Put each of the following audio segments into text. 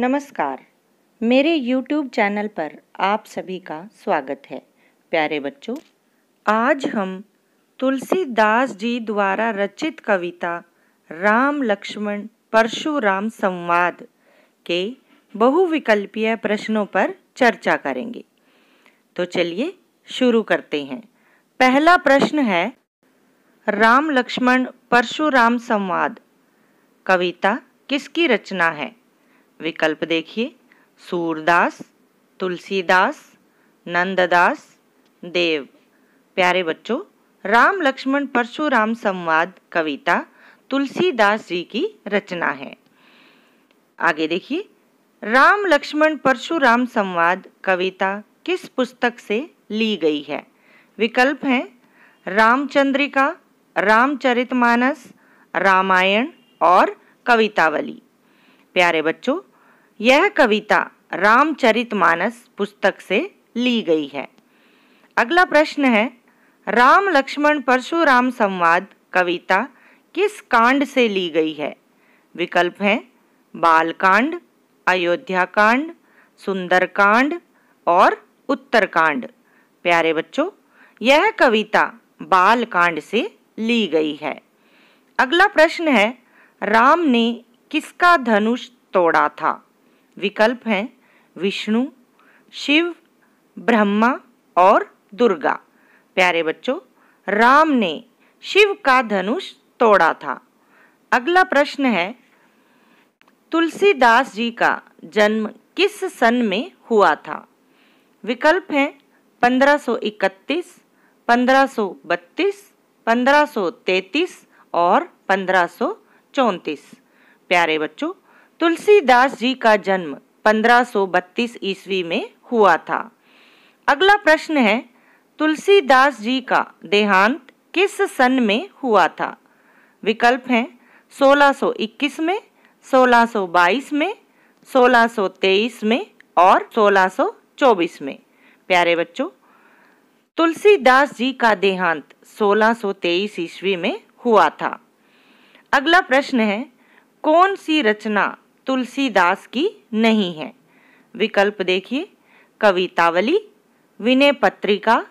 नमस्कार मेरे YouTube channel पर आप सभी का स्वागत है प्यारे बच्चों आज हम तुलसीदास जी द्वारा रचित कविता राम लक्ष्मण परशुराम संवाद के बहुविकल्पीय प्रश्नों पर चर्चा करेंगे तो चलिए शुरू करते हैं पहला प्रश्न है राम लक्ष्मण परशुराम संवाद कविता किसकी रचना है विकल्प देखिए सूरदास तुलसीदास नंददास देव प्यारे बच्चों राम लक्ष्मण परशुराम संवाद कविता तुलसीदास जी की रचना है आगे देखिए राम लक्ष्मण परशुराम संवाद कविता किस पुस्तक से ली गई है विकल्प हैं रामचंद्रिका रामचरितमानस रामायण और कवितावली प्यारे बच्चों यह कविता रामचरितमानस पुस्तक से ली गई है अगला प्रश्न है राम लक्ष्मण परशुराम संवाद कविता किस कांड से ली गई है विकल्प हैं बालकांड अयोध्या कांड सुंदरकांड और उत्तरकांड प्यारे बच्चों यह कविता बालकांड से ली गई है अगला प्रश्न है राम ने किसका धनुष तोड़ा था विकल्प हैं विष्णु शिव ब्रह्मा और दुर्गा प्यारे बच्चों राम ने शिव का धनुष तोड़ा था अगला प्रश्न है तुलसीदास जी का जन्म किस सन में हुआ था विकल्प हैं 1531, 1532, 1533 और 1534। प्यारे बच्चों तुलसीदास जी का जन्म 1532 ईस्वी में हुआ था अगला प्रश्न है तुलसीदास जी का देहांत किस सन में हुआ था विकल्प हैं 1621 में 1622 में 1623 में और 1624 में प्यारे बच्चों तुलसीदास जी का देहांत 1623 ईस्वी में हुआ था अगला प्रश्न है कौन सी रचना तुलसीदास की नहीं है विकल्प देखिए कवितावली विनय पत्रिका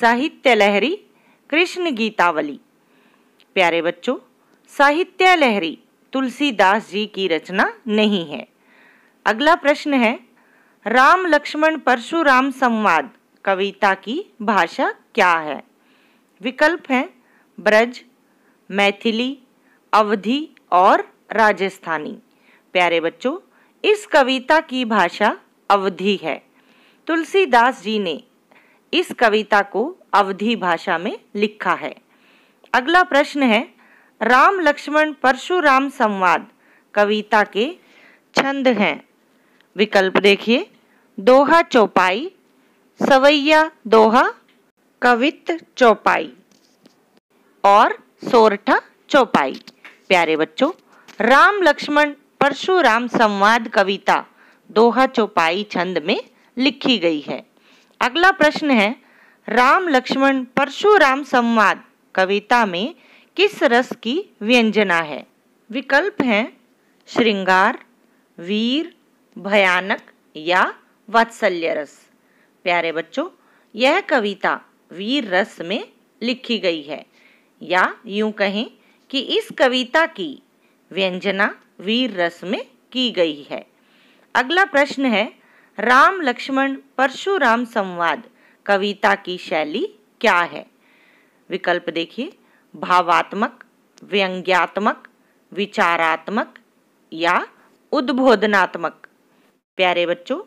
साहित्य लहरी कृष्ण गीतावली प्यारे बच्चों साहित्य लहरी तुलसीदास जी की रचना नहीं है अगला प्रश्न है राम लक्ष्मण परशुराम संवाद कविता की भाषा क्या है विकल्प है ब्रज मैथिली अवधि और राजस्थानी प्यारे बच्चों इस कविता की भाषा अवधि है तुलसीदास जी ने इस कविता को अवधि भाषा में लिखा है अगला प्रश्न है राम लक्ष्मण परशुराम संवाद कविता के छंद हैं विकल्प देखिए दोहा चौपाई सवैया दोहा कवित चौपाई और सोरठा चौपाई प्यारे बच्चों राम लक्ष्मण परशुराम संवाद कविता दोहा चौपाई छंद में लिखी गई है अगला प्रश्न है राम लक्ष्मण परशुराम संवाद कविता में किस रस की व्यंजना है विकल्प हैं श्रृंगार वीर भयानक या वात्सल्य रस प्यारे बच्चों यह कविता वीर रस में लिखी गई है या यूं कहें कि इस कविता की व्यंजना वीर रस में की गई है अगला प्रश्न है राम लक्ष्मण परशुराम संवाद कविता की शैली क्या है विकल्प देखिए भावात्मक व्यंग्यात्मक विचारात्मक या उद्बोधनात्मक प्यारे बच्चों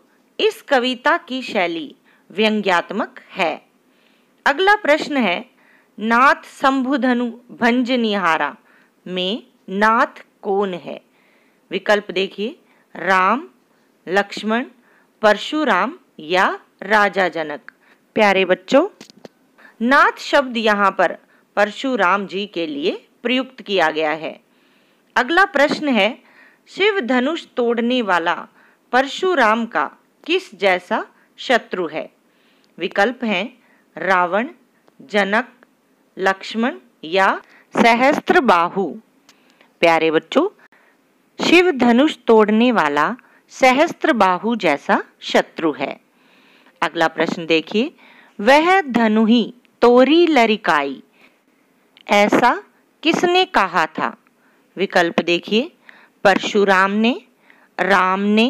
इस कविता की शैली व्यंग्यात्मक है अगला प्रश्न है नाथ भंज भंजनिहारा में नाथ कौन है विकल्प देखिए राम लक्ष्मण परशुराम या राजा जनक प्यारे बच्चों नाथ शब्द यहाँ पर परशुराम जी के लिए प्रयुक्त किया गया है अगला प्रश्न है शिव धनुष तोड़ने वाला परशुराम का किस जैसा शत्रु है विकल्प हैं रावण जनक लक्ष्मण या सहस्त्र बाहु प्यारे बच्चों शिव धनुष तोड़ने वाला सहस्त्र बाहु जैसा शत्रु है अगला प्रश्न देखिए वह धनु ही तोरी लरिकाई ऐसा किसने कहा था विकल्प देखिए परशुराम ने राम ने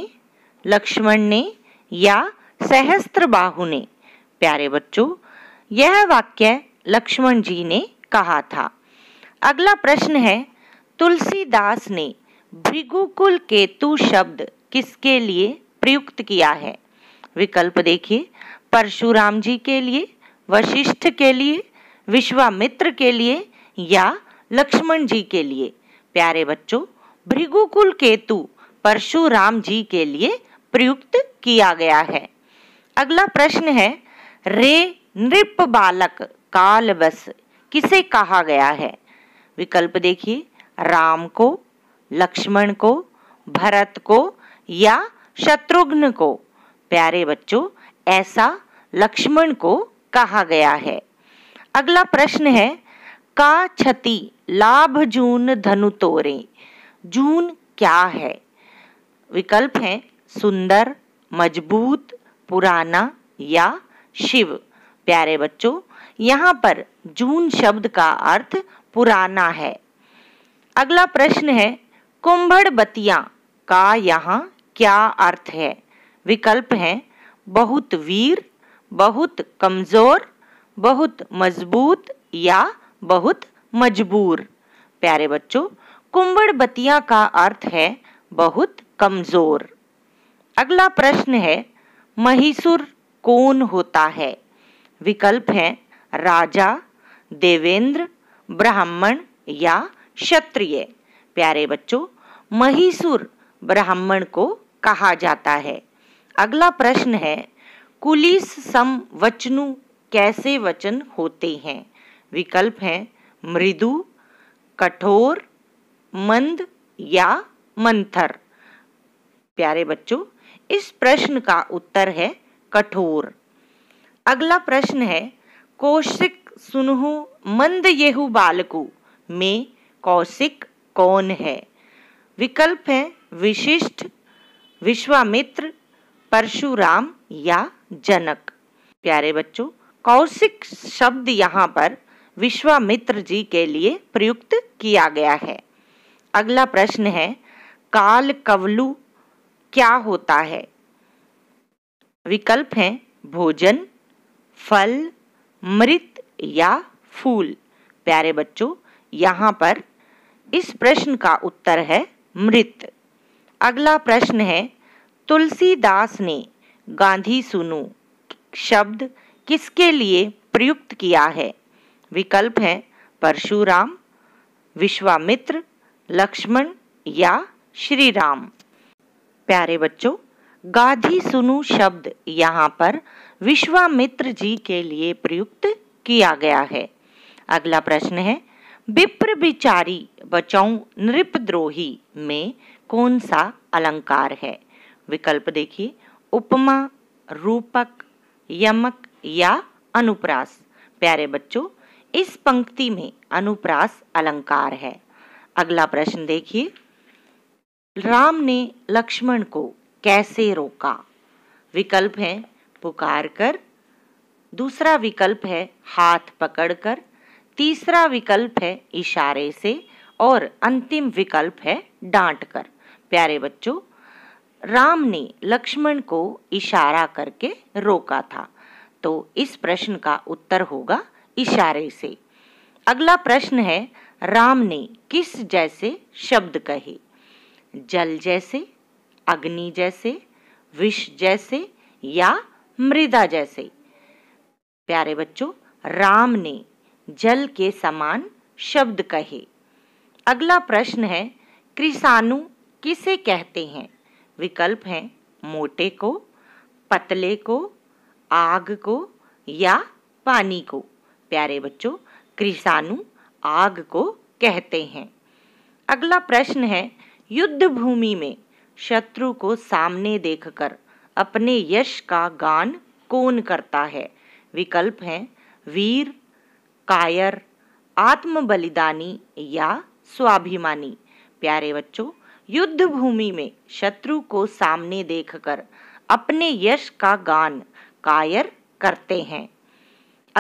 लक्ष्मण ने या सहस्त्र बाहु ने प्यारे बच्चों यह वाक्य लक्ष्मण जी ने कहा था अगला प्रश्न है तुलसीदास ने भृगुकुल केतु शब्द किसके लिए प्रयुक्त किया है विकल्प देखिए परशुराम जी के लिए वशिष्ठ के लिए विश्वामित्र के लिए या लक्ष्मण जी के लिए प्यारे बच्चों भृगुकुल केतु परशुराम जी के लिए प्रयुक्त किया गया है अगला प्रश्न है रे नृप बालक कालबस किसे कहा गया है विकल्प देखिए राम को लक्ष्मण को भरत को या शत्रुघ्न को प्यारे बच्चों ऐसा लक्ष्मण को कहा गया है अगला प्रश्न है का क्षति लाभ जून धनु तोरे जून क्या है विकल्प है सुंदर मजबूत पुराना या शिव प्यारे बच्चों यहाँ पर जून शब्द का अर्थ पुराना है अगला प्रश्न है कुंभड़ बतिया का यहाँ क्या अर्थ है विकल्प हैं बहुत वीर बहुत कमज़ोर बहुत मजबूत या बहुत मजबूर प्यारे बच्चों कुंभड़ बतिया का अर्थ है बहुत कमज़ोर अगला प्रश्न है महीसुर कौन होता है विकल्प हैं राजा देवेंद्र ब्राह्मण या क्षत्रिय प्यारे बच्चों महीसुर ब्राह्मण को कहा जाता है अगला प्रश्न है कुलिस सम वचनु कैसे वचन होते हैं विकल्प हैं मृदु कठोर मंद या मंथर प्यारे बच्चों इस प्रश्न का उत्तर है कठोर अगला प्रश्न है कौशिक सुनहु मंद येहु बालकु में कौशिक कौन है विकल्प हैं विशिष्ट विश्वामित्र परशुराम या जनक प्यारे बच्चों कौशिक शब्द यहाँ पर विश्वामित्र जी के लिए प्रयुक्त किया गया है अगला प्रश्न है काल कवलु क्या होता है विकल्प हैं भोजन फल मृत या फूल प्यारे बच्चों यहाँ पर इस प्रश्न का उत्तर है मृत अगला प्रश्न है तुलसीदास ने गांधी सुनु शब्द किसके लिए प्रयुक्त किया है विकल्प है परशुराम विश्वामित्र लक्ष्मण या श्री राम प्यारे बच्चों गाधी सुनु शब्द यहाँ पर विश्वामित्र जी के लिए प्रयुक्त किया गया है अगला प्रश्न है विप्र विचारी बचाऊ नृपद्रोही में कौन सा अलंकार है विकल्प देखिए उपमा रूपक यमक या अनुप्रास प्यारे बच्चों इस पंक्ति में अनुप्रास अलंकार है अगला प्रश्न देखिए राम ने लक्ष्मण को कैसे रोका विकल्प है पुकार कर दूसरा विकल्प है हाथ पकड़कर तीसरा विकल्प है इशारे से और अंतिम विकल्प है डांट कर प्यारे बच्चों राम ने लक्ष्मण को इशारा करके रोका था तो इस प्रश्न का उत्तर होगा इशारे से अगला प्रश्न है राम ने किस जैसे शब्द कहे जल जैसे अग्नि जैसे विष जैसे या मृदा जैसे प्यारे बच्चों राम ने जल के समान शब्द कहे अगला प्रश्न है कृषाणु किसे कहते हैं विकल्प हैं मोटे को पतले को आग को या पानी को प्यारे बच्चों कृषाणु आग को कहते हैं अगला प्रश्न है युद्ध भूमि में शत्रु को सामने देखकर अपने यश का गान कौन करता है विकल्प हैं वीर कायर आत्म बलिदानी या स्वाभिमानी प्यारे बच्चों युद्ध भूमि में शत्रु को सामने देखकर अपने यश का गान कायर करते हैं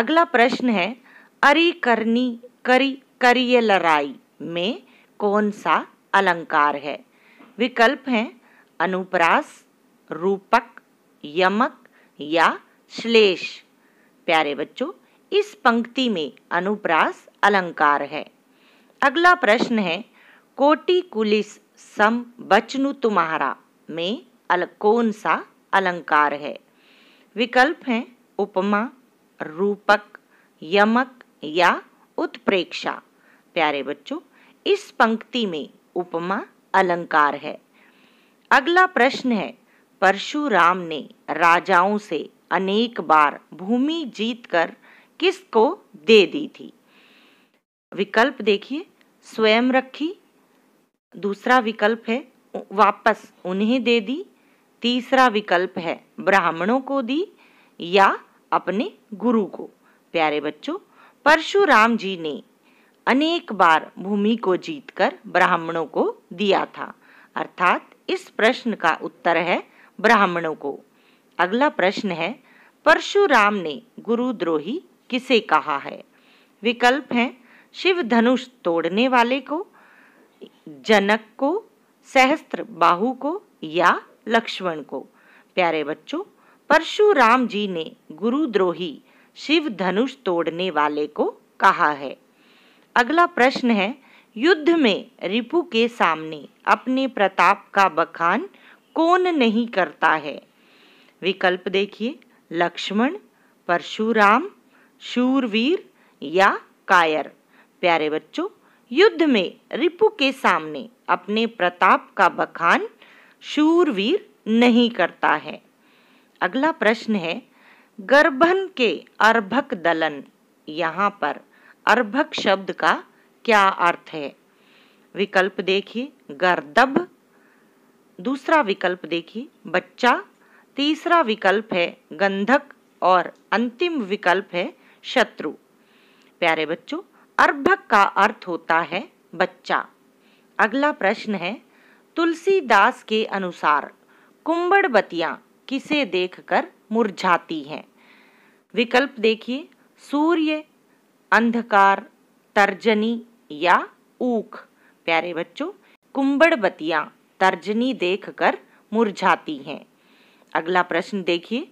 अगला प्रश्न है अरी करनी करी करिय लड़ाई में कौन सा अलंकार है विकल्प हैं अनुप्रास रूपक यमक या श्लेष प्यारे बच्चों इस पंक्ति में अनुप्रास अलंकार है अगला प्रश्न है कोटि कुलिस सम बचनु तुम्हारा में अल कौन सा अलंकार है विकल्प हैं उपमा रूपक यमक या उत्प्रेक्षा प्यारे बच्चों इस पंक्ति में उपमा अलंकार है अगला प्रश्न है परशुराम ने राजाओं से अनेक बार भूमि जीतकर किसको दे दी थी विकल्प देखिए स्वयं रखी दूसरा विकल्प है वापस उन्हें दे दी तीसरा विकल्प है ब्राह्मणों को दी या अपने गुरु को प्यारे बच्चों परशुराम जी ने अनेक बार भूमि को जीतकर ब्राह्मणों को दिया था अर्थात इस प्रश्न का उत्तर है ब्राह्मणों को अगला प्रश्न है परशुराम ने गुरुद्रोही किसे कहा है विकल्प हैं शिव धनुष तोड़ने वाले को जनक को सहस्त्र बाहु को या लक्ष्मण को प्यारे बच्चों परशुराम जी ने गुरुद्रोही शिव धनुष तोड़ने वाले को कहा है अगला प्रश्न है युद्ध में रिपु के सामने अपने प्रताप का बखान कौन नहीं करता है विकल्प देखिए लक्ष्मण परशुराम शूरवीर या कायर प्यारे बच्चों युद्ध में रिपु के सामने अपने प्रताप का बखान शूरवीर नहीं करता है अगला प्रश्न है गर्भन के अर्भक दलन यहाँ पर अर्भक शब्द का क्या अर्थ है विकल्प देखिए गर्दब दूसरा विकल्प देखिए बच्चा तीसरा विकल्प है गंधक और अंतिम विकल्प है शत्रु प्यारे बच्चों अर्भक का अर्थ होता है बच्चा अगला प्रश्न है तुलसीदास के अनुसार बतिया किसे देखकर मुरझाती हैं विकल्प देखिए सूर्य अंधकार तर्जनी या ऊख प्यारे बच्चों बतिया तर्जनी देखकर मुरझाती हैं अगला प्रश्न देखिए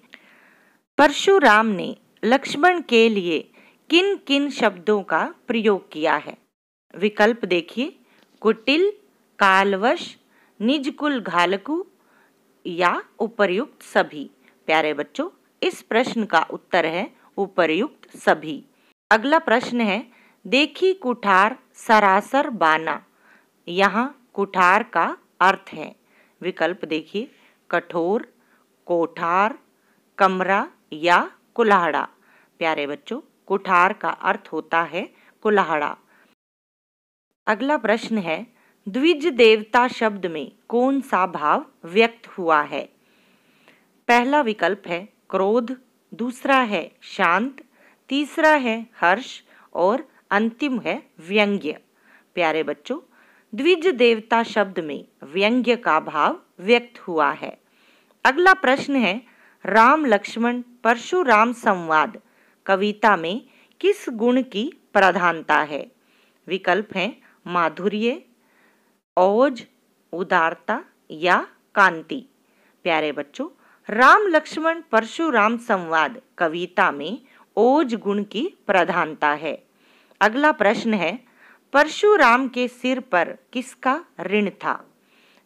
परशुराम ने लक्ष्मण के लिए किन किन शब्दों का प्रयोग किया है विकल्प देखिए कुटिल कालवश निजकुल घालकु या उपर्युक्त सभी प्यारे बच्चों इस प्रश्न का उत्तर है उपर्युक्त सभी अगला प्रश्न है देखी कुठार सरासर बाना यहाँ कुठार का अर्थ है विकल्प देखिए कठोर कोठार कमरा या कुल्हाड़ा प्यारे बच्चों कुठार का अर्थ होता है कुल्हाड़ा अगला प्रश्न है द्विज देवता शब्द में कौन सा भाव व्यक्त हुआ है पहला विकल्प है क्रोध दूसरा है शांत तीसरा है हर्ष और अंतिम है व्यंग्य प्यारे बच्चों द्विज देवता शब्द में व्यंग्य का भाव व्यक्त हुआ है अगला प्रश्न है राम लक्ष्मण परशुराम संवाद कविता में किस गुण की प्रधानता है विकल्प हैं माधुर्य ओज उदारता या कांति प्यारे बच्चों राम लक्ष्मण परशुराम संवाद कविता में ओज गुण की प्रधानता है अगला प्रश्न है परशुराम के सिर पर किसका ऋण था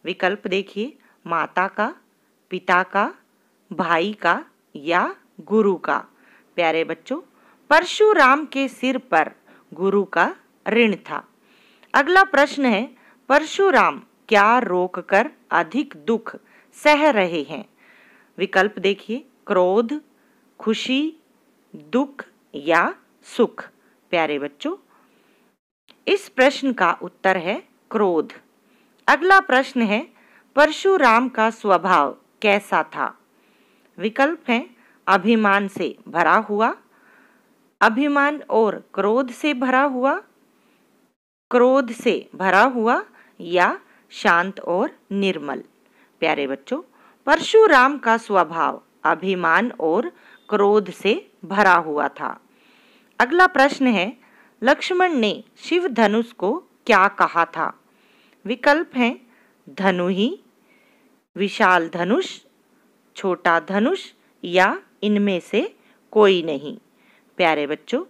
विकल्प देखिए माता का पिता का भाई का या गुरु का प्यारे बच्चों परशुराम के सिर पर गुरु का ऋण था अगला प्रश्न है परशुराम क्या रोक कर अधिक दुख सह रहे हैं विकल्प देखिए क्रोध खुशी दुख या सुख प्यारे बच्चों इस प्रश्न का उत्तर है क्रोध अगला प्रश्न है परशुराम का स्वभाव कैसा था विकल्प हैं अभिमान से भरा हुआ अभिमान और क्रोध से भरा हुआ क्रोध से भरा हुआ या शांत और निर्मल प्यारे बच्चों परशुराम का स्वभाव अभिमान और क्रोध से भरा हुआ था अगला प्रश्न है लक्ष्मण ने शिव धनुष को क्या कहा था विकल्प हैं धनु ही विशाल धनुष छोटा धनुष या इनमें से कोई नहीं प्यारे बच्चों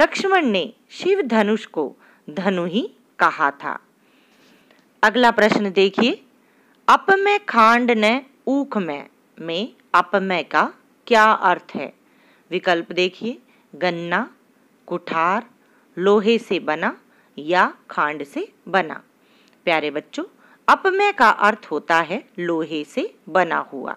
लक्ष्मण ने शिव धनुष को धनु ही कहा था अगला प्रश्न देखिए अपमय खांड ऊख में, में अपमय का क्या अर्थ है विकल्प देखिए गन्ना कुठार लोहे से बना या खांड से बना प्यारे बच्चों अपमय का अर्थ होता है लोहे से बना हुआ